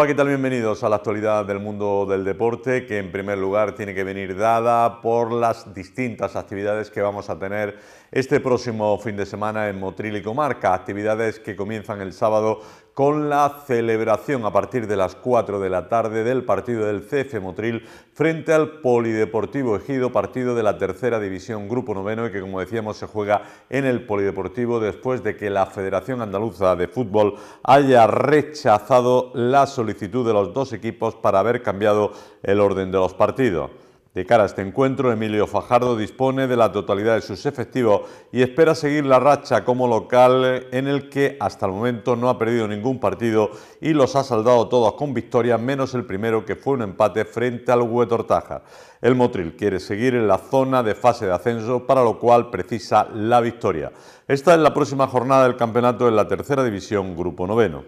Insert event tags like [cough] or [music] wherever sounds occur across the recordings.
Hola, ¿qué tal? Bienvenidos a la actualidad del mundo del deporte, que en primer lugar tiene que venir dada por las distintas actividades que vamos a tener este próximo fin de semana en Motril y Comarca, actividades que comienzan el sábado con la celebración a partir de las 4 de la tarde del partido del CF Motril frente al Polideportivo Ejido, partido de la tercera división Grupo Noveno y que como decíamos se juega en el Polideportivo después de que la Federación Andaluza de Fútbol haya rechazado la solicitud de los dos equipos para haber cambiado el orden de los partidos. De cara a este encuentro, Emilio Fajardo dispone de la totalidad de sus efectivos y espera seguir la racha como local en el que hasta el momento no ha perdido ningún partido y los ha saldado todos con victoria, menos el primero que fue un empate frente al Huetortaja. El Motril quiere seguir en la zona de fase de ascenso, para lo cual precisa la victoria. Esta es la próxima jornada del campeonato en la tercera división, grupo noveno.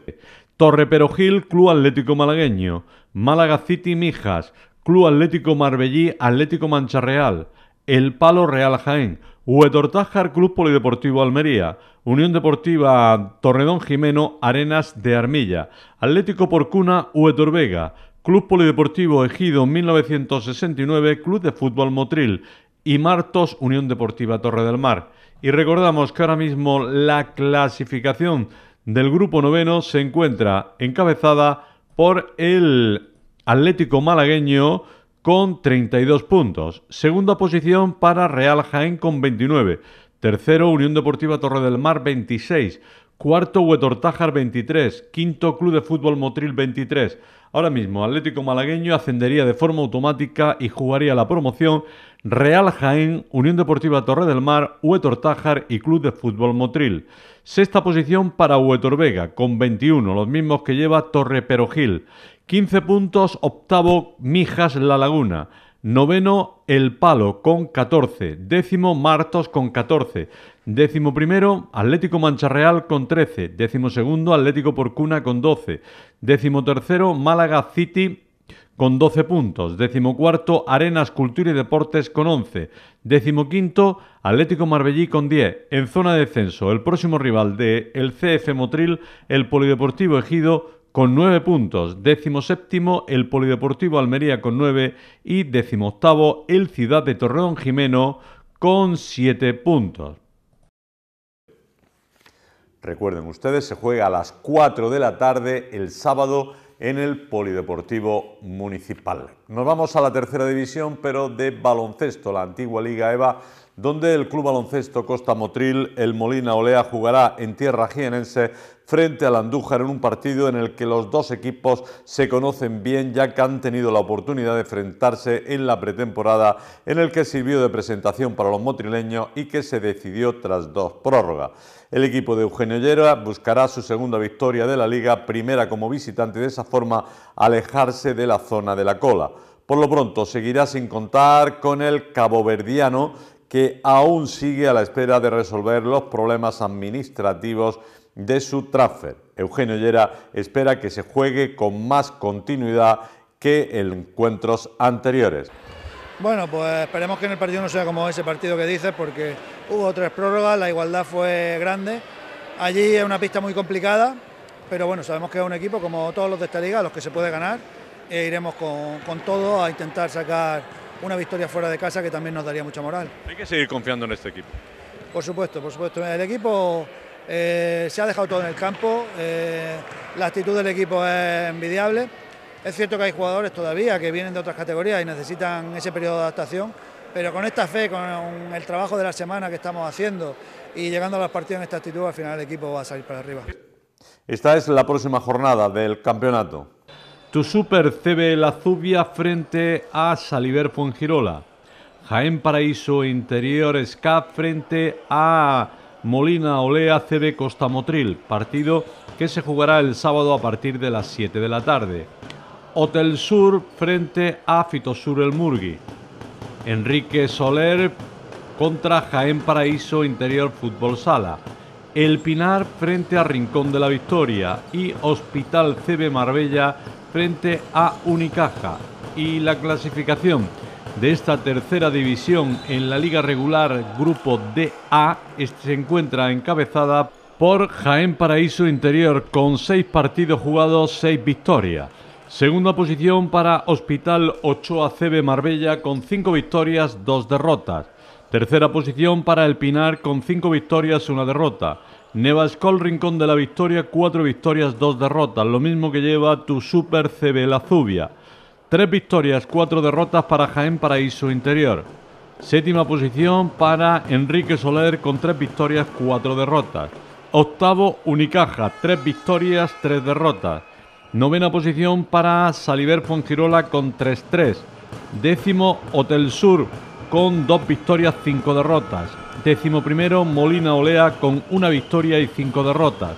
Torre Perojil, Club Atlético Malagueño, Málaga City Mijas, Club Atlético Marbellí, Atlético Mancha Real, El Palo Real Jaén, Huetortájar Club Polideportivo Almería, Unión Deportiva Torredón Jimeno, Arenas de Armilla, Atlético Porcuna, Uetor Vega, Club Polideportivo Ejido 1969, Club de Fútbol Motril y Martos Unión Deportiva Torre del Mar. Y recordamos que ahora mismo la clasificación del grupo noveno se encuentra encabezada por el Atlético Malagueño con 32 puntos. Segunda posición para Real Jaén con 29. Tercero, Unión Deportiva Torre del Mar 26. Cuarto Huetortájar 23, quinto Club de Fútbol Motril 23. Ahora mismo Atlético Malagueño ascendería de forma automática y jugaría la promoción Real Jaén, Unión Deportiva Torre del Mar, Huetortájar y Club de Fútbol Motril. Sexta posición para Huetor Vega, con 21, los mismos que lleva Torre Perojil. 15 puntos, octavo Mijas La Laguna. Noveno, El Palo con 14. Décimo, Martos con 14. Décimo primero, Atlético Mancha Real con 13. Décimo segundo, Atlético Porcuna con 12. Décimo tercero, Málaga City con 12 puntos. Décimo cuarto, Arenas Cultura y Deportes con 11. Décimo quinto, Atlético Marbellí con 10. En zona de descenso, el próximo rival de el CF Motril, el Polideportivo Ejido, con nueve puntos. Décimo séptimo el Polideportivo Almería con 9 y décimo el Ciudad de Torreón Jimeno con siete puntos. Recuerden ustedes, se juega a las 4 de la tarde el sábado en el Polideportivo Municipal. Nos vamos a la tercera división, pero de baloncesto, la antigua Liga EVA donde el Club Baloncesto Costa Motril, el Molina Olea, jugará en tierra jienense frente al Andújar en un partido en el que los dos equipos se conocen bien ya que han tenido la oportunidad de enfrentarse en la pretemporada en el que sirvió de presentación para los motrileños y que se decidió tras dos prórrogas. El equipo de Eugenio Llera buscará su segunda victoria de la Liga, primera como visitante de esa forma alejarse de la zona de la cola. Por lo pronto seguirá sin contar con el caboverdiano que aún sigue a la espera de resolver los problemas administrativos de su transfer. Eugenio Llera espera que se juegue con más continuidad que en encuentros anteriores. Bueno, pues esperemos que en el partido no sea como ese partido que dices, porque hubo tres prórrogas, la igualdad fue grande. Allí es una pista muy complicada, pero bueno, sabemos que es un equipo como todos los de esta liga, los que se puede ganar. E iremos con todo a intentar sacar una victoria fuera de casa que también nos daría mucha moral. Hay que seguir confiando en este equipo. Por supuesto, por supuesto. El equipo eh, se ha dejado todo en el campo, eh, la actitud del equipo es envidiable. Es cierto que hay jugadores todavía que vienen de otras categorías y necesitan ese periodo de adaptación, pero con esta fe, con el trabajo de la semana que estamos haciendo y llegando a las partidos en esta actitud, al final el equipo va a salir para arriba. Esta es la próxima jornada del campeonato. Tu Super CB La Zubia frente a Saliver Fuengirola. Jaén Paraíso Interior SCA frente a Molina Olea CB Motril... partido que se jugará el sábado a partir de las 7 de la tarde. Hotel Sur frente a Fitosur El Murgui. Enrique Soler contra Jaén Paraíso Interior Fútbol Sala. El Pinar frente a Rincón de la Victoria y Hospital CB Marbella frente a Unicaja. Y la clasificación de esta tercera división en la liga regular Grupo DA se encuentra encabezada por Jaén Paraíso Interior con seis partidos jugados, seis victorias. Segunda posición para Hospital Ochoa CB Marbella con cinco victorias, dos derrotas. Tercera posición para El Pinar con cinco victorias, una derrota. Nevascol Rincón de la Victoria, 4 victorias, 2 derrotas, lo mismo que lleva tu Super CB La Zubia. victorias, 4 derrotas para Jaén Paraíso Interior. Séptima posición para Enrique Soler con 3 victorias, 4 derrotas. Octavo Unicaja, 3 victorias, 3 derrotas. Novena posición para Saliver Fongirola con 3-3. Décimo Hotel Sur con 2 victorias, 5 derrotas. Décimo primero, Molina Olea con una victoria y cinco derrotas.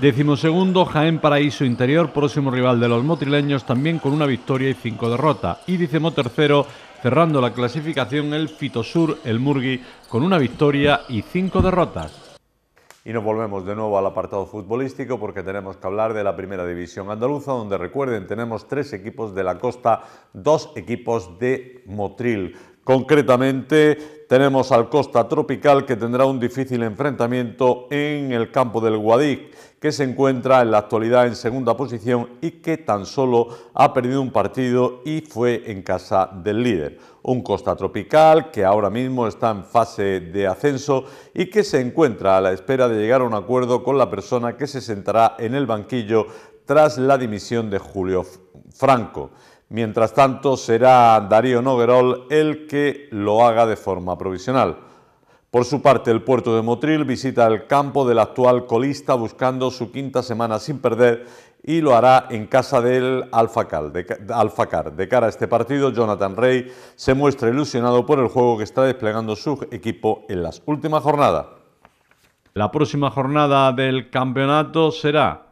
Décimo segundo, Jaén Paraíso Interior, próximo rival de los motrileños, también con una victoria y cinco derrotas. Y décimo tercero, cerrando la clasificación, el Fitosur, el Murgui, con una victoria y cinco derrotas. Y nos volvemos de nuevo al apartado futbolístico porque tenemos que hablar de la primera división andaluza, donde recuerden, tenemos tres equipos de la costa, dos equipos de Motril. Concretamente, tenemos al Costa Tropical que tendrá un difícil enfrentamiento en el campo del Guadix... que se encuentra en la actualidad en segunda posición y que tan solo ha perdido un partido y fue en casa del líder. Un Costa Tropical que ahora mismo está en fase de ascenso y que se encuentra a la espera de llegar a un acuerdo con la persona que se sentará en el banquillo tras la dimisión de Julio Franco. Mientras tanto, será Darío Noguerol el que lo haga de forma provisional. Por su parte, el puerto de Motril visita el campo del actual colista buscando su quinta semana sin perder y lo hará en casa del Alfacar. De, cara a este partido, Jonathan Rey se muestra ilusionado por el juego que está desplegando su equipo en las últimas jornadas. La próxima jornada del campeonato será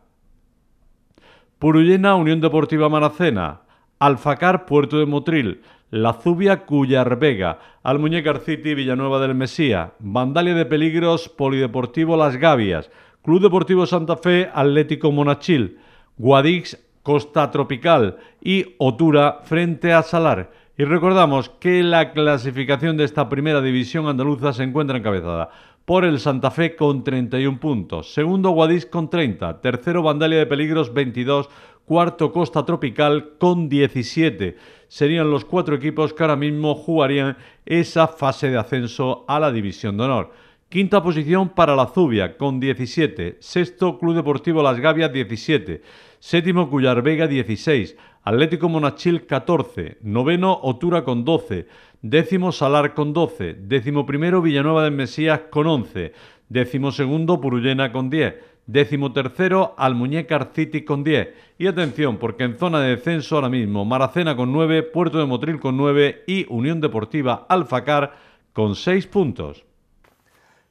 Purullena Unión Deportiva Maracena, Alfacar, Puerto de Motril, La Zubia, al Almuñécar City, Villanueva del Mesía, Vandalia de Peligros, Polideportivo Las Gavias, Club Deportivo Santa Fe, Atlético Monachil, Guadix, Costa Tropical y Otura frente a Salar. Y recordamos que la clasificación de esta primera división andaluza se encuentra encabezada por el Santa Fe con 31 puntos, segundo Guadix con 30, tercero Vandalia de Peligros 22, cuarto Costa Tropical con 17. Serían los cuatro equipos que ahora mismo jugarían esa fase de ascenso a la División de Honor. Quinta posición para la Zubia con 17. Sexto Club Deportivo Las Gavias 17. Séptimo Cuyar Vega 16. Atlético Monachil 14. Noveno Otura con 12. Décimo Salar con 12. Décimo primero Villanueva del Mesías con 11. Décimo segundo Purullena con 10 Décimo tercero, Almuñécar City con 10. Y atención, porque en zona de descenso ahora mismo, Maracena con 9, Puerto de Motril con 9 y Unión Deportiva Alfacar con 6 puntos.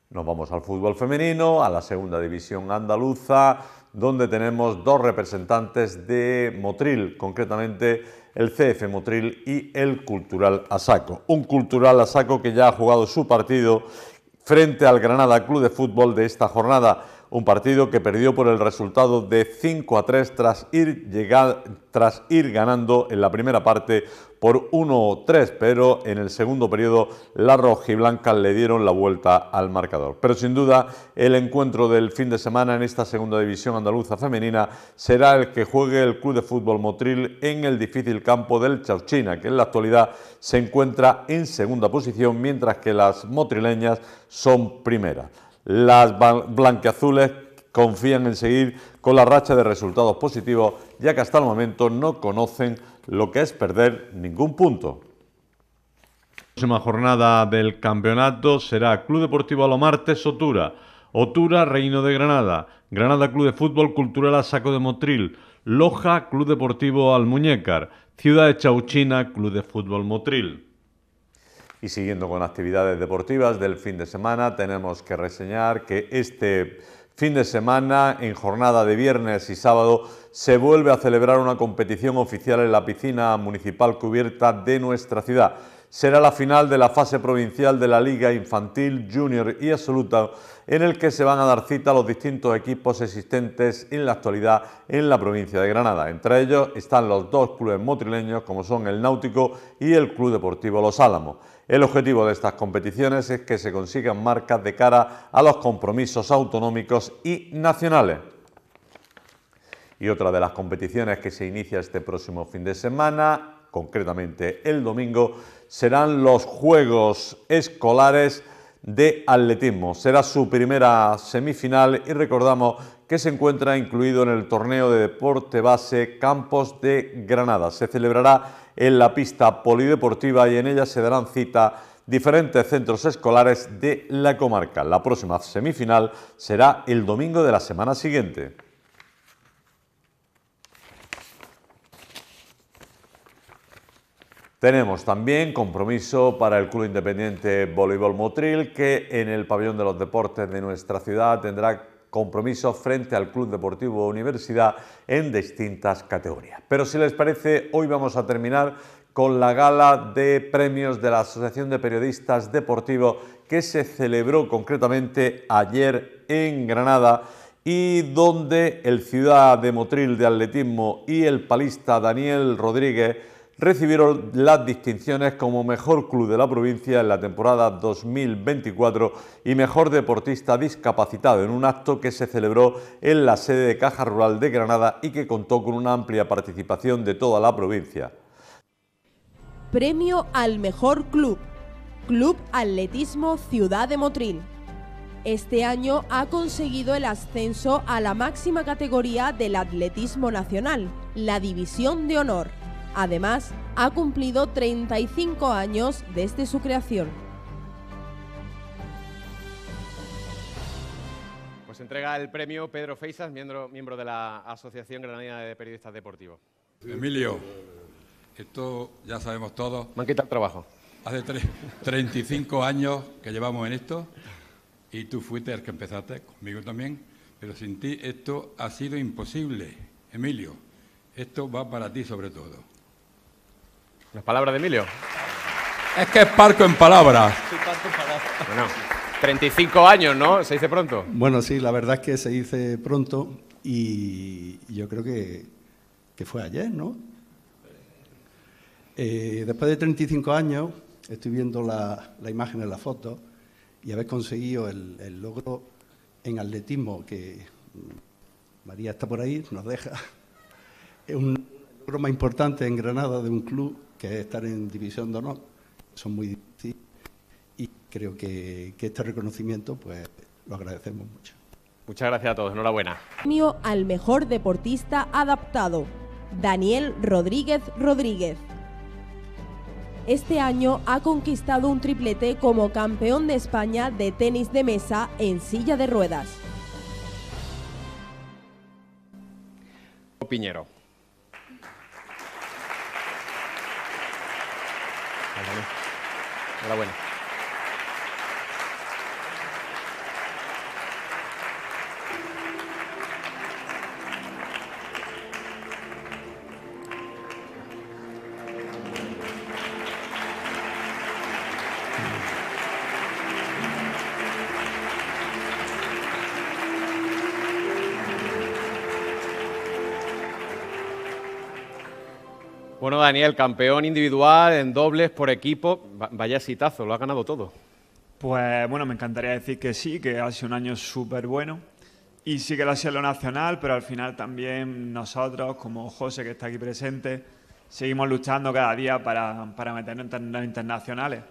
Nos vamos al fútbol femenino, a la segunda división andaluza, donde tenemos dos representantes de Motril, concretamente el CF Motril y el Cultural Asaco. Un Cultural Asaco que ya ha jugado su partido frente al Granada Club de Fútbol de esta jornada un partido que perdió por el resultado de 5 a 3 tras ir, ganando en la primera parte por 1-3, pero en el segundo periodo las rojiblancas le dieron la vuelta al marcador. Pero sin duda el encuentro del fin de semana en esta segunda división andaluza femenina será el que juegue el Club de Fútbol Motril en el difícil campo del Chauchina, que en la actualidad se encuentra en segunda posición, mientras que las motrileñas son primeras. Las blanqueazules confían en seguir con la racha de resultados positivos, ya que hasta el momento no conocen lo que es perder ningún punto. La próxima jornada del campeonato será Club Deportivo Alomartes Sotura, Otura Reino de Granada, Granada Club de Fútbol Cultural a Saco de Motril, Loja Club Deportivo Almuñécar, Ciudad de Chauchina Club de Fútbol Motril. Y siguiendo con actividades deportivas del fin de semana, tenemos que reseñar que este fin de semana, en jornada de viernes y sábado, se vuelve a celebrar una competición oficial en la piscina municipal cubierta de nuestra ciudad. Será la final de la fase provincial de la Liga Infantil, Junior y Absoluta, en el que se van a dar cita los distintos equipos existentes en la actualidad en la provincia de Granada. Entre ellos están los dos clubes motrileños, como son el Náutico y el Club Deportivo Los Álamos. El objetivo de estas competiciones es que se consigan marcas de cara a los compromisos autonómicos y nacionales. Y otra de las competiciones que se inicia este próximo fin de semana, concretamente el domingo, serán los Juegos Escolares de atletismo. Será su primera semifinal y recordamos que se encuentra incluido en el torneo de deporte base Campos de Granada. Se celebrará en la pista polideportiva y en ella se darán cita diferentes centros escolares de la comarca. La próxima semifinal será el domingo de la semana siguiente. Tenemos también compromiso para el Club Independiente Voleibol Motril, que en el pabellón de los deportes de nuestra ciudad tendrá compromiso frente al Club Deportivo Universidad en distintas categorías. Pero si les parece, hoy vamos a terminar con la gala de premios de la Asociación de Periodistas Deportivos que se celebró concretamente ayer en Granada y donde el ciudad de Motril de Atletismo y el palista Daniel Rodríguez recibieron las distinciones como mejor club de la provincia en la temporada 2024 y mejor deportista discapacitado en un acto que se celebró en la sede de Caja Rural de Granada y que contó con una amplia participación de toda la provincia. Premio al mejor club. Club Atletismo Ciudad de Motril. Este año ha conseguido el ascenso a la máxima categoría del atletismo nacional, la División de Honor Además, ha cumplido 35 años desde su creación. Pues entrega el premio Pedro Feisas, miembro, miembro de la Asociación Granadina de Periodistas Deportivos. Emilio, esto ya sabemos todos. Me han quitado trabajo. Hace 35 [laughs] años que llevamos en esto y tú fuiste el que empezaste, conmigo también, pero sin ti esto ha sido imposible, Emilio. Esto va para ti sobre todo. ¿Las palabras de Emilio? Es que es parco en palabras. Bueno, 35 años, ¿no? ¿Se dice pronto? Bueno, sí, la verdad es que se dice pronto y yo creo que, fue ayer, ¿no? Eh, después de 35 años, estoy viendo la, la imagen en la foto y habéis conseguido el, el logro en atletismo que María está por ahí, nos deja. Es un logro más importante en Granada de un club que estar en división de honor, son muy difíciles y creo que, que este reconocimiento pues lo agradecemos mucho. Muchas gracias a todos, enhorabuena. al mejor deportista adaptado, Daniel Rodríguez Rodríguez. Este año ha conquistado un triplete como campeón de España de tenis de mesa en silla de ruedas. Piñero. Enhorabuena. Bueno, Daniel, campeón individual en dobles por equipo. Vaya citazo, lo ha ganado todo. Pues bueno, me encantaría decir que sí, que ha sido un año súper bueno. Y sí que lo ha sido lo nacional, pero al final también nosotros, como José que está aquí presente, seguimos luchando cada día para, meternos en los internacionales.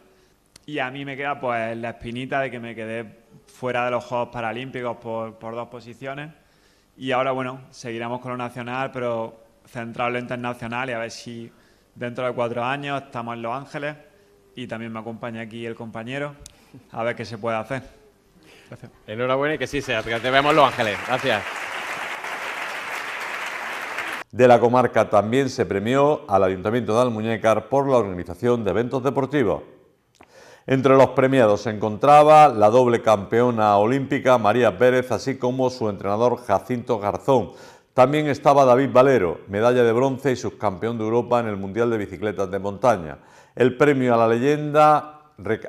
Y a mí me queda pues la espinita de que me quedé fuera de los Juegos Paralímpicos por, por dos posiciones. Y ahora, bueno, seguiremos con lo nacional, pero Central internacional y a ver si dentro de cuatro años estamos en Los Ángeles y también me acompaña aquí el compañero a ver qué se puede hacer. Enhorabuena y que sí sea, te vemos en Los Ángeles. Gracias. De la comarca también se premió al Ayuntamiento de Almuñécar por la organización de eventos deportivos. Entre los premiados se encontraba la doble campeona olímpica María Pérez, así como su entrenador Jacinto Garzón, también estaba David Valero, medalla de bronce y subcampeón de Europa en el Mundial de Bicicletas de Montaña. El premio a la leyenda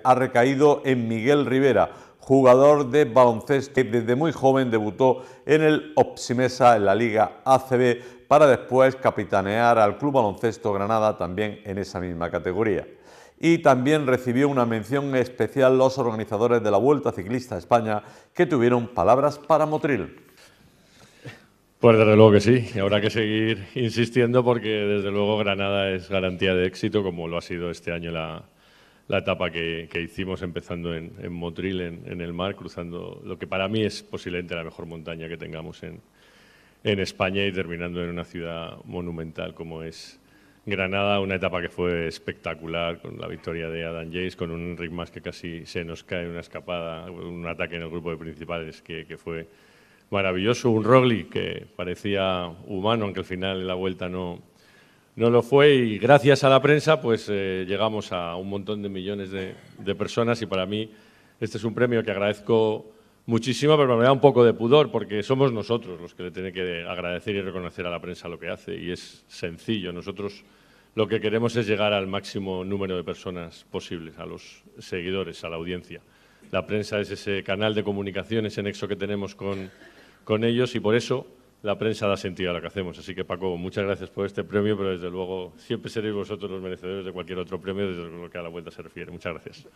ha recaído en Miguel Rivera, jugador de baloncesto que desde muy joven debutó en el Opsimesa en la Liga ACB para después capitanear al Club Baloncesto Granada también en esa misma categoría y también recibió una mención especial los organizadores de la Vuelta Ciclista España que tuvieron palabras para Motril. Pues desde luego que sí, habrá que seguir insistiendo porque desde luego Granada es garantía de éxito, como lo ha sido este año la, etapa que, hicimos empezando en, Motril, en, el mar, cruzando lo que para mí es posiblemente la mejor montaña que tengamos en, España y terminando en una ciudad monumental como es Granada, una etapa que fue espectacular con la victoria de Adam Jace, con un ritmo que casi se nos cae una escapada, un ataque en el grupo de principales que fue maravilloso, un Rogli que parecía humano, aunque al final en la vuelta no, no lo fue y gracias a la prensa pues eh, llegamos a un montón de millones de, personas y para mí este es un premio que agradezco muchísimo, pero me da un poco de pudor porque somos nosotros los que le tienen que agradecer y reconocer a la prensa lo que hace y es sencillo, nosotros lo que queremos es llegar al máximo número de personas posibles, a los seguidores, a la audiencia. La prensa es ese canal de comunicación, ese nexo que tenemos con con ellos y por eso la prensa da sentido a lo que hacemos. Así que Paco, muchas gracias por este premio, pero desde luego siempre seréis vosotros los merecedores de cualquier otro premio desde lo que a la vuelta se refiere. Muchas gracias.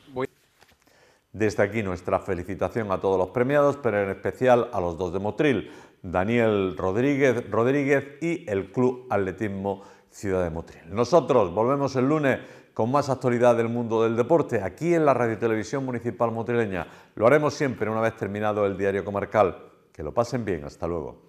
Desde aquí nuestra felicitación a todos los premiados, pero en especial a los dos de Motril, Daniel Rodríguez, Rodríguez y el Club Atletismo Ciudad de Motril. Nosotros volvemos el lunes con más actualidad del mundo del deporte aquí en la Radio Televisión Municipal Motrileña. Lo haremos siempre una vez terminado el diario comarcal. Que lo pasen bien. Hasta luego.